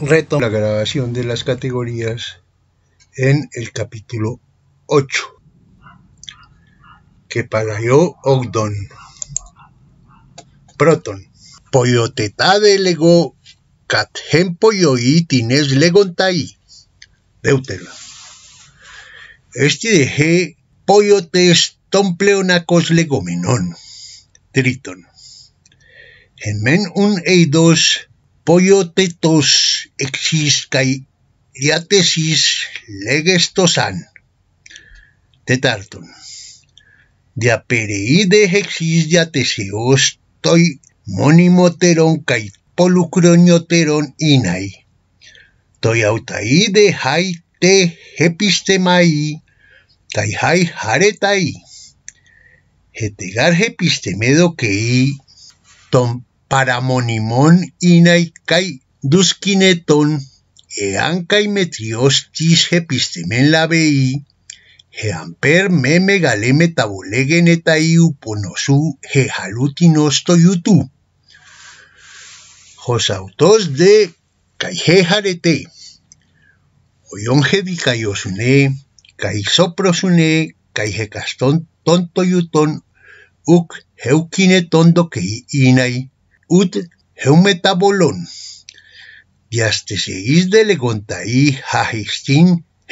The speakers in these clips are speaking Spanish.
Reto la grabación de las categorías en el capítulo 8 que yo, Ogdon. Proton. de lego catgen tines legontai. Deutela. Este dejé Poyotes tompleonacos legomenon. Triton. En men un eidos poiotetos exiscai diatesis legestosan. Tetarton. Diapereide exis diateseos toi monimoteron kai polucronioteron inai. Toi autaide hai te hepistemai tai hai haretai. Hetegar hepistemedo kei tom para inai kai duzkineton, ean kai metriostis epistemen labei, bei per me megale metabolegen eta iu ponosu he halutinos to yutu de kai he harete oion he kai kai tonto yuton uk heukineton do inai ut heumetabolon. Biaste seiz dele gonta i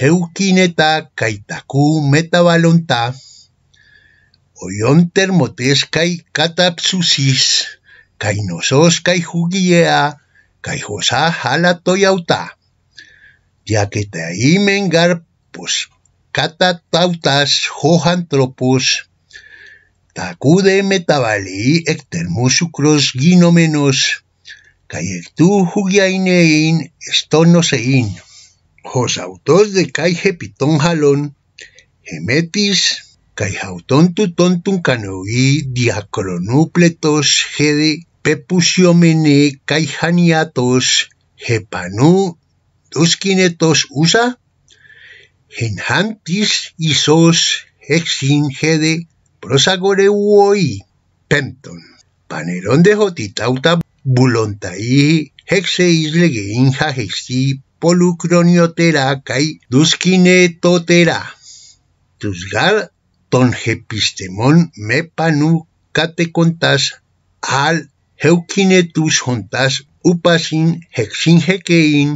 heukineta kaitaku metabalonta. Oion termoteskai kai katapsusiz, kai kai jugiea, kai josa jala toiauta. Diaketa imen garpos, katatautaz johantropos, tacude metabalí ectermusucros guinomenos, cayectú jugiainein estonosein, jos autos de caije jalón, gemetis, caijautón tutón tuncanoí diacronúpletos gede pepusiomene caijaniatos, jepanú, dosquinetos usa, genjantis isos exingede prosagore uoi penton. Paneron de hoti tauta buluntai hexe islege polukroniotera kai duskine totera. Tuzgar ton hepistemon mepanu kate kontaz al heukine tuz upasin hexin hekein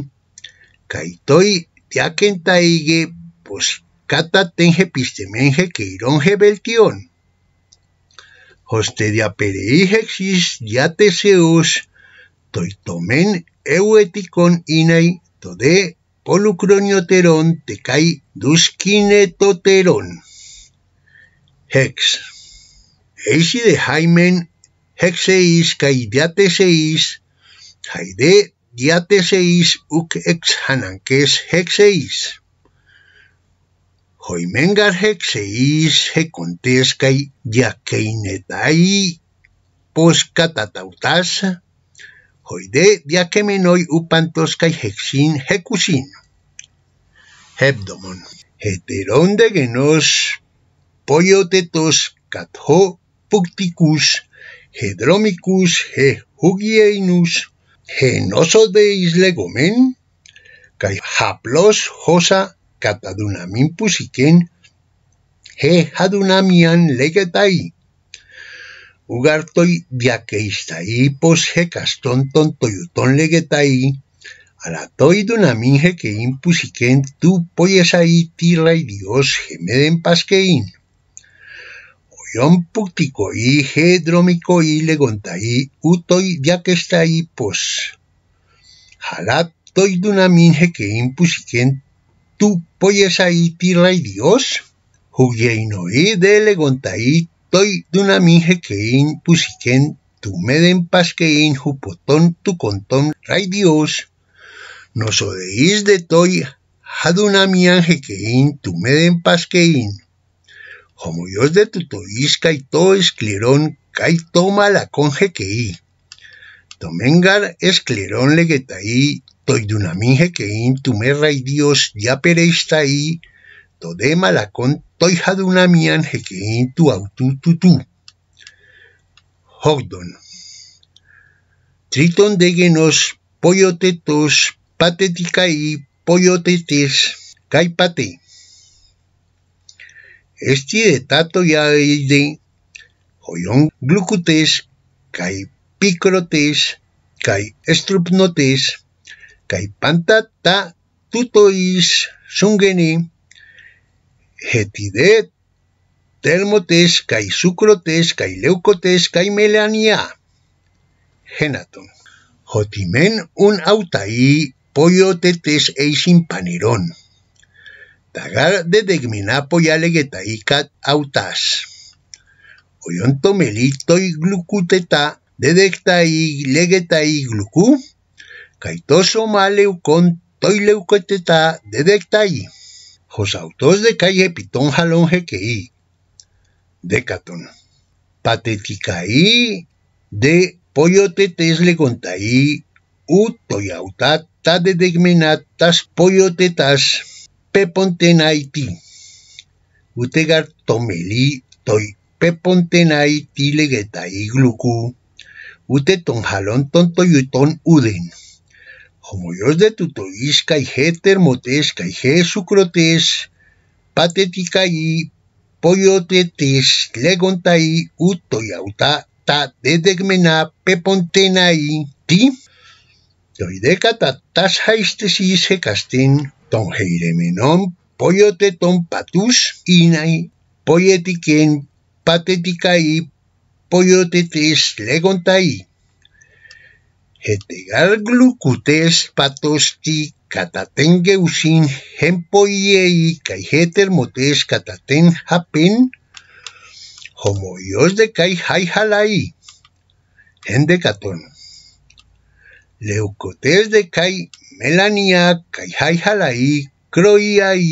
kaitoi diakentaige ten hepistemen hekeiron hebeltion. dia perei hexis Teseus, toitomen eueticon inai tode polucronioteron tecai duskinetoteron. Hex. Eisi de Jaimen hexeis kai diateseis, haide diateseis uc ex hananques hexeis. Hoiméngarjec seíxec contéscai yaqueinetai posca tatautasa, hoide diaquemenoi upantoscai hexin hecusin. Hebdomon. Heterón de genos poliotetos katho pucticus hedromicus he hugienus he de legomen kai haplos hosa catadunamin pusiquén, he hadunamian legetai. Ugartoi ton pos hecastón toyuton legetai, alatoi dunamin jequeín pusiquén tu poyesaí tira y dios gemeden pasqueín. Oyon dromico y legontai, utoi diakeistai pos. minge que dunamin jequeín ¿Tú ahí tu ray Dios, huyeinoí de una toy que quein pusiquen tu meden pasquein jupotón tu contón ray Dios, nos odeís de toy hadunamian jequeín, tu meden pasquein. Como Dios de tu toisca y to esclerón cay toma la conjequeí. Tomengar esclerón legetaí toidunamije que intumerra y Dios ya pereista to todema la con toijadunamian que intu tutu. Hogdon. Triton de genos pateticai pollotetes caipate. Este de tato ya de kai glucutes caipicrotes estrupnotes. kai panta ta tutois sungeni hetidet termotes kai sucrotes kai leucotes kai melania genaton hotimen un autai poiotetes ezin paniron tagar de degmina poialegeta ikat autas oionto melitoi glukuteta dedektai i gluku, Caitoso maleu con toileu coitetá de dectai. Jos autos de calle pitón jalón jequeí. Decatón. i de pollo tetesle contai u toyautá ta de degmenatas pollo tetas pepontenaiti. Utegar tomeli toi pepontenai legetai gluku. Ute ton jalon tonto yuton uden. χωμολιός δε του το εις καί χέτερ μοτές καί χέσου κροτές πάτε τι καί πόλιωτε τες λέγοντα ή ούτω για ούτα τα δε δεγμενά πεποντε να ή τι το ιδέ κατά τας χαίστες εις εκαστήν των χειρεμενών πόλιωτε των πατούς ειναι, να ή πόλιωτε τι καί τες λέγοντα ή Hetegal glucutes patosti katatengeusin geusin kaihetermotes kataten motes kataten homoios de kai jai de leucotes de kai melania kai jai jalai croiai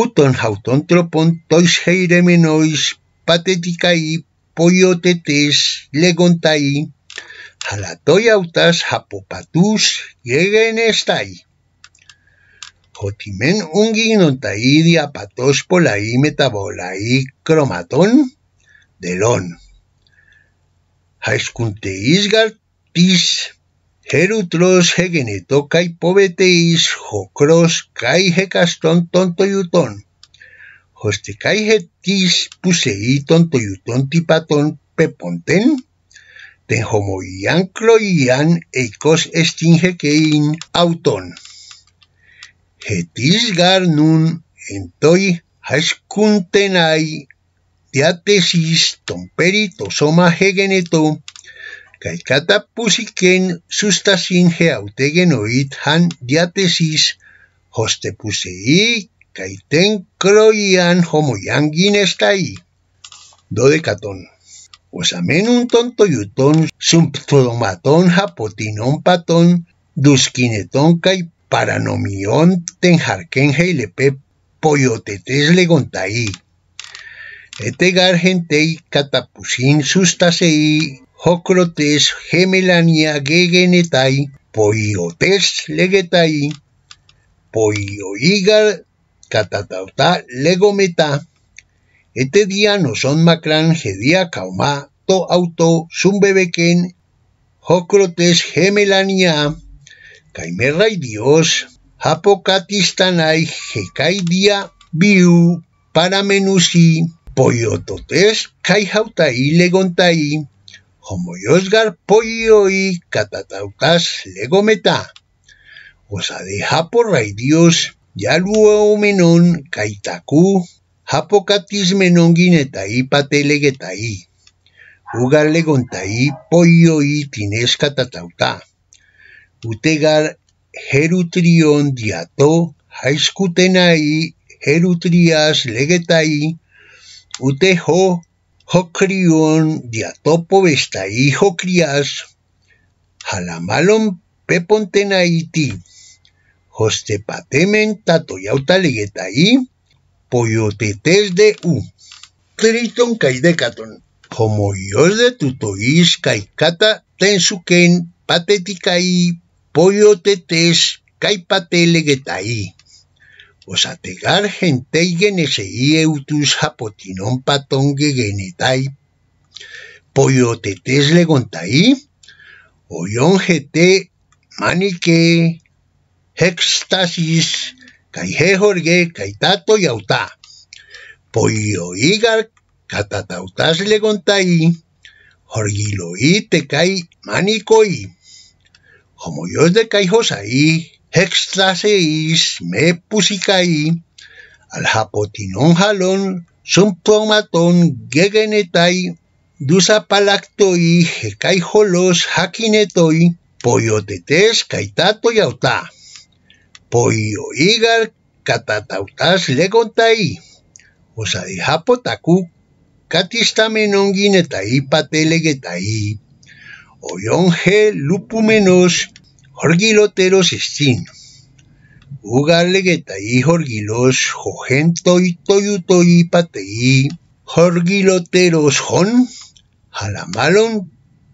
uton jauton tropon tois heiremenois pateticai pollotetes legontai Jalatoi autaz japopatuz gegen ez dai. Jotimen ungi nonta idia patoz polai metabolai kromaton delon. Haizkunte izgaltiz herutloz hegeneto kai pobete iz jokroz kai hekaston tonto juton. Hoste kai hetiz pusei tonto juton tipaton peponten ten homo ian eikos estingekein auton. gar nun entoi haskuntenai diatesis ton perito soma hegeneto, kai katapusiken sustasin he genoit han diatesis hostepusei kai kaiten kloian homo ian ginestai. Dodekaton. Pues un tonto yutón, sumptomatón, japotinón, patón, dusquinetón, caiparanomión, tenjarquén, jailepep, poyotetes, legontaí. Etegar gentei sustasei sustaseí, jocrotes, gemelania, gegenetai, poiotes, legetai, poioígar, catatauta, legometa, Ete día no son macrán gedia kauma to auto zumbebequen jocrotes gemelania caimerra y dios japocatistanay jecaidia viu paramenusi poyototes caijautai, legontai, homoyosgar poyoi catatautas legometa osadeja por raidios menón Kaitaku legetai. pateleguetaí. legontaí, polloí tinesca tatautá. Utegar herutrión diató haiskutenai gerutrias legetai, Utejo jocrión diatopo vestaí jocrias. Jalamalon pepontenaiti. Jostepatemen legetai, poyotetes de u, triton kai decaton, yo de tutois kai kata tensuken patetikai poyotetes kai patelegetai. Osategar gentei genesei eutus japotinon patonge genetai, poyotetes legontai, oyon manike hextasis, καί χέγοργε καί τάτο ποιο ήγαρ κατά ουτάς λεγονταί, τε καί μανικοί. δε καί χωσαί, εξτρασεΐς με πουσικαί, την όγχαλον, σον πρώματων γεγενεταί, δούσα παλακτοί, καί χολός χακινετοί, ποιοτετές καί τάτο γιαυτά. poio igar katatautas legontai. Osa di hapo taku katista menongin eta ipatelegetai. Oionge lupumenos jorgiloteros estin. Ugar legetai jorgilos jojentoi toyuto ipatei. Jorgiloteros hon jalamalon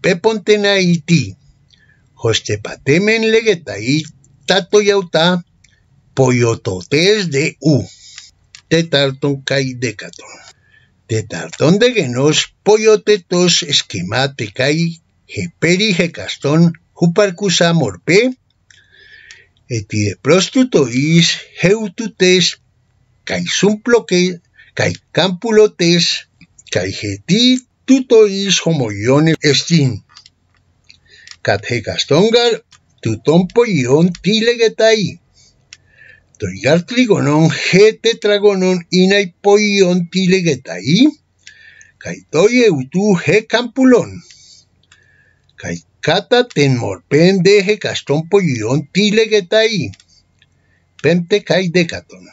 pepontena iti. patemen legetai Tato yauta poyototes de u, tetarton kai decaton. Tetarton de genos, poyotetos esquemate kai, jeperi jecastón, juparcusa morpe, etide prostutois, heututes, kai sumploque, kai campulotes, kai tutois homoyones estin. Catjecastongar Tutón polión tilegetaí. Toigar trigonón, jete inay polión tilegetaí... Caitoye utú je campulón. Caicata tenmorpen deje castón polión tilegetaí. Pentecaidecatón.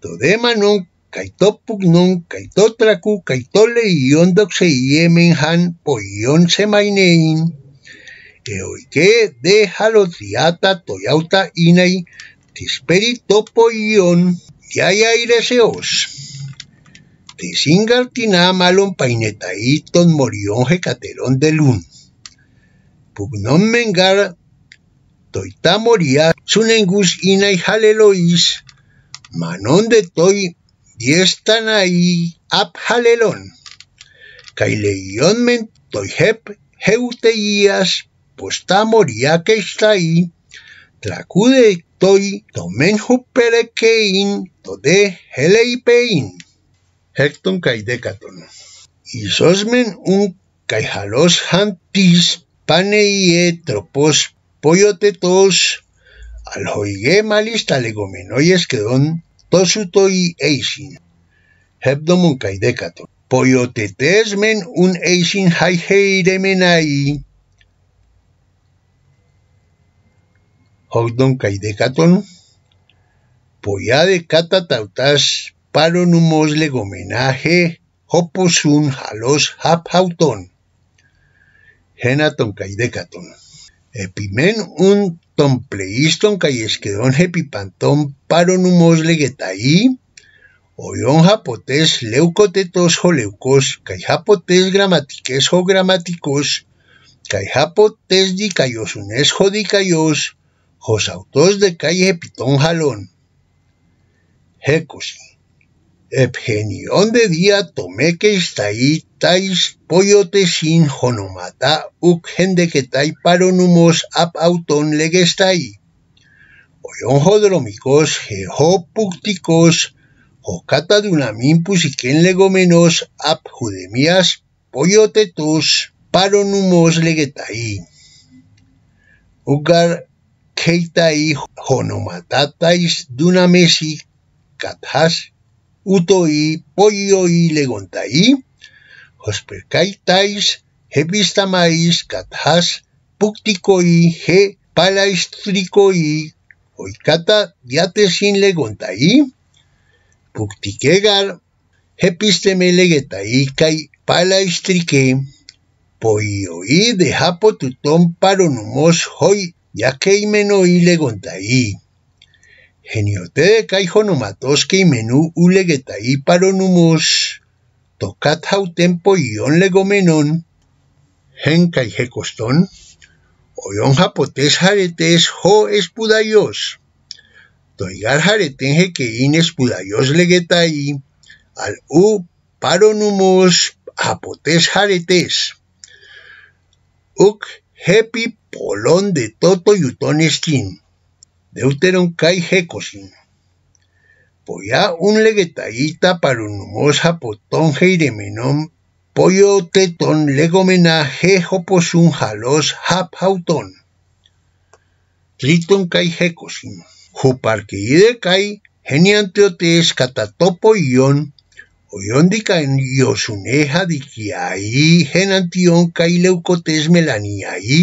Todemanón, decatón. Todema non Caitopugnon, Caitotracu, Caitole y doxe y han Poion Semainein deja de jalotriata toyauta inay tisperi topoion yaya ireseos. Tisingartina malon ton morion jecaterón de lun. Pugnon mengar toita moría sunengus inai jalelois manon de toy ahí ap jalelon Caileión men toijep heuteías moría postamoiaquextai, tlacudeictoi tomenjuperequein tode geleipein. Hecton caidecaton. Isosmen un caijalos hantis paneie tropos pollotetos alhoige malis talegomenoyes quedon tosutoi eisin. Hebdomon caidecaton. Poiotetes un eisin jaijeire menai de kata poyade paro paronumos legomenaje hoposun halos haphauton, henaton kai Epimen un tompleiston kai esquedon hepipanton paronumos legetai, Oion japotes leucotetos ho leucos, kai gramatiques ho gramaticos, kai japotes unes ho José Autos de calle Pitón Jalón. Hecosi. de día está ahí tais te sin jonomata ugen de que paronumos ap auton legestai. Oyon jodromicos, jehopúcticos, jocata dunamin pusiquén legomenos ap judemías tus paronumos legetai. Ugar Keitai Honomatatash Dunameshi kathas Utoi poioi Legontai Hospekaitais Hepistamais Kathas Puktikoi He Palaistrikoi Oikata diatesin Legontai Puktikegar Hepisteme Legetai Kai Palaistrike Poioi de Japo Tutón Paronumos Hoi ya que imenu ile gontai. Geniote de kaijo nomatos que paronumos, tokat hau tempo ion legomenon, gen kaije koston, oion japotez jaretez jo espudaioz, toigar jareten jeke in espudaioz legetai, al u paronumos japotez jaretez. Uk hepi Polón de Toto y Utoneskin, deuteron kai hecosin. Poya un legetaita para un numosa potón heiremenon, pollo tetón legomena posun jalos hap hauton. Triton kai hecosin. Juparqueide kai geniantiotes catatopo ion, di en Yosuneja, Diquiaí, Genantión, leucotes Melaniaí,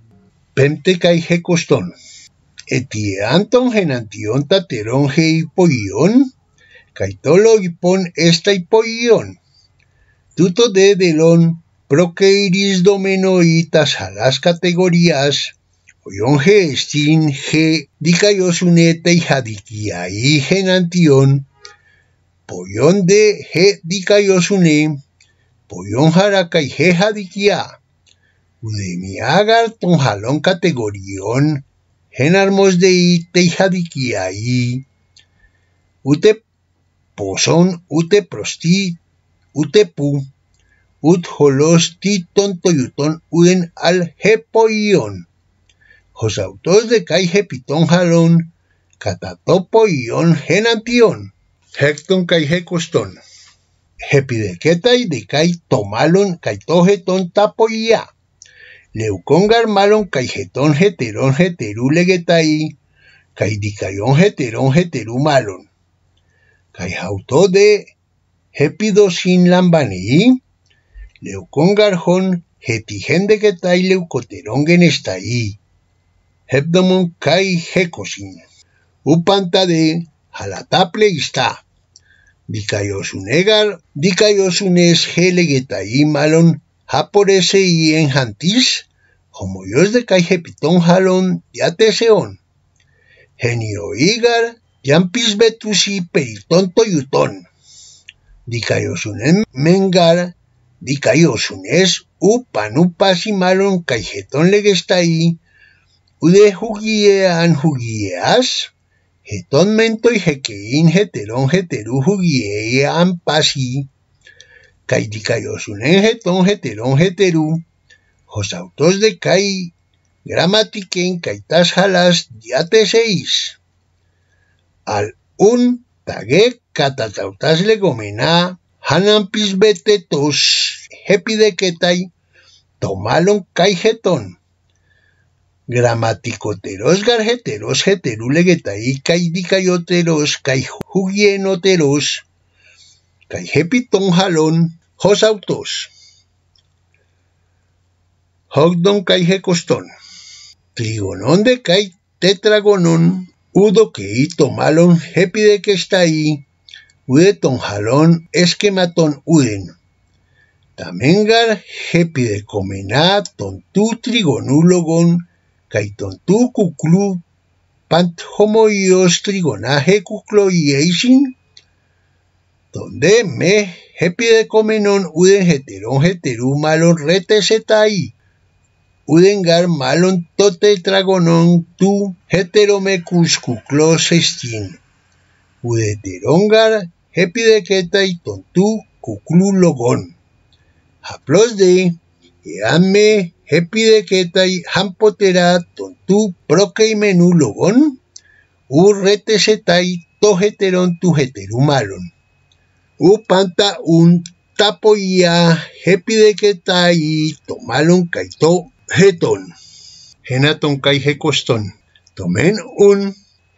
antón etianton genantion taterón heipoión, kaitolo pon esta ipoion. tuto de delón proqueiris domenoitas a las categorías, oion ge estin ge dicayosunete y i genantion, poion de ge polión poion jarakai ge jadiquia un tonjalón categorión, genarmos de ite y ute pozón, ute prosti, ute pu, ut holosti tonto toyutón uden al jepoión, josautos de kai jepitón jalón, catatopoión genantión, hecton kai jecostón, y de kai tomalón caitoje ton tapoía. Leucón malon Caijetón, heterón heterú kai Caidicayón, heterón heterú Malon, Caijautó de Hepidosin Sin Lambaneí, Leucón Garjón, Jetigen de Guetaí, Leucoterón, Genestaí, kai Caijecosin, Upanta de Jalataple, Istá, Dicayosunegar, Dicayosunes, Malon, por y en como yo es de pitón Jalón, ya Teseón. Genio Igar, Yampis Betusi, Peritón Toyutón. Dicayosunes Mengar, Dicayosunes upas y Malon, Caijetón legestai. Ude an Juguieas, Getón Mento y Jequeín, Jeterón, Jeterú, an Pasi, caidicayoshunen unengeton heteron heteru. josautos de kai, gramatiquen caitas jalas seis Al un tague catatautas legomena, hanan pisbetetos, ...jepideketai... tomalon cai jetón. Gramaticoteros, garjeteros, kai caidicayoteros, kai caijepitón jalón, Hos autos. Hogdon kai hekoston. Trigonon de kai tetragonon udo ke tomalon malon hepi de ke sta i ueton jalon eskematon uden. Tamengar hepi de komena tontu trigonulogon kai tontu kuklu pant homoios trigonaje kuklo i eixin donde me de comenón uden heterón malon rete Udengar malon tote tragonón tu heterome cuscuclo sestín. Udeterongar tontu queta y tontú cuclu logón. de eame de queta y hampotera tontu proque y menú logón. U tu malon. Upanta un tapoya, tomar tomalon kaito heton Genaton kai costón. Tomen un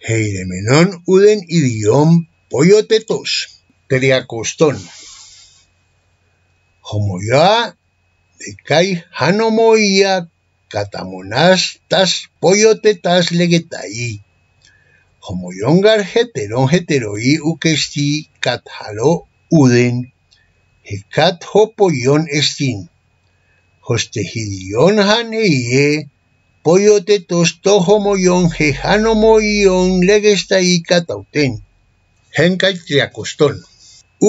heiremenon uden idiom costón. Como Homoya de kai hanomoya catamonas tas pollotetas legetai. Homoyongar heteron heteroi ukesti kathalo Uden, Hecat hopoyon Estin, Hostehidion Haneye, Poyote Tostohomoyon, Jehanomoyon, Legestai Catauten, Henkai Triacostón,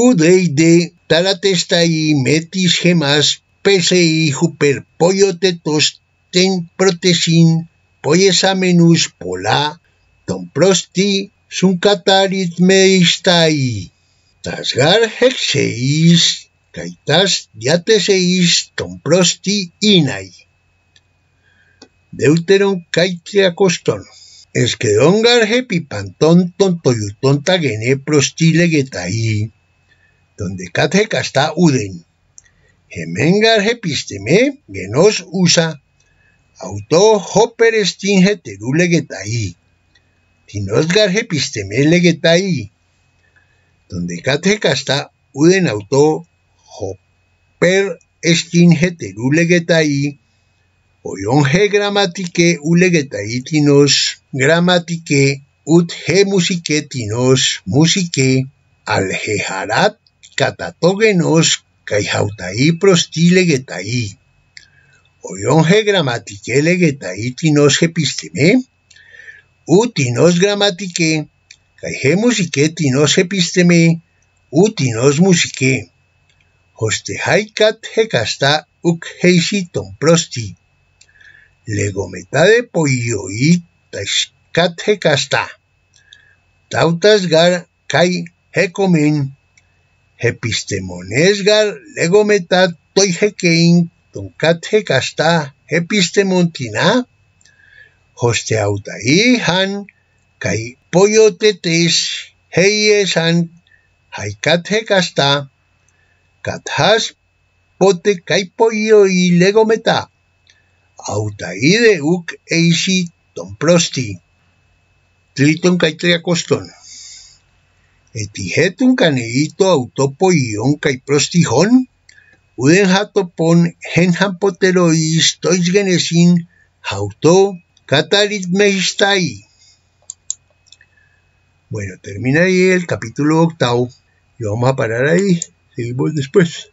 Udeide, Talatestai, Metis Gemas, Pesei, Juper, Poyote Tosten, Protesin, Poyesamenus, pola, Tom Prosti, Suncatarith Meistai tasgar hexeis, caitas diateseis, prosti inai. Deuteron que don garje pipantón tontoyutón tagene prosti getaí, donde catje casta uden. Hemengar pisteme genos usa, auto hoper estinge terule getaí. Tinosgar pisteme legetai donde Catecasta, uden auto hopper estinge terulegetai gramatike ulegetai tinos gramatike utje musike tinos musike aljejarat katatogenos kaihautai prostilegetai oionge gramatike legetai tinos episteme utinos gramatike και μουσικέ μουσική την ως επιστήμη, ού την ως μουσική. Ωστε χαϊκάτ χεκαστά ουκ χέισι τον πρόστι. Λέγω μετά δε ποιοί τα σκάτ χεκαστά. Τάουτας γαρ καί χεκομήν. Επιστήμονες γαρ λέγω μετά το χεκέιν τον κάτ χεκαστά επιστήμον τίνα. Ωστε αυτά είχαν kai poiotetis hei esan haikat hekasta, kathas pote kai poioi meta, auta ideuk eisi ton prosti. Triton kaitrea koston. Eti hetun kanegito autopo kai prosti hon, uden jatopon henjan poteroiz toiz genezin jauto kataritmeiztai. Bueno, termina ahí el capítulo octavo. Y vamos a parar ahí. Seguimos después.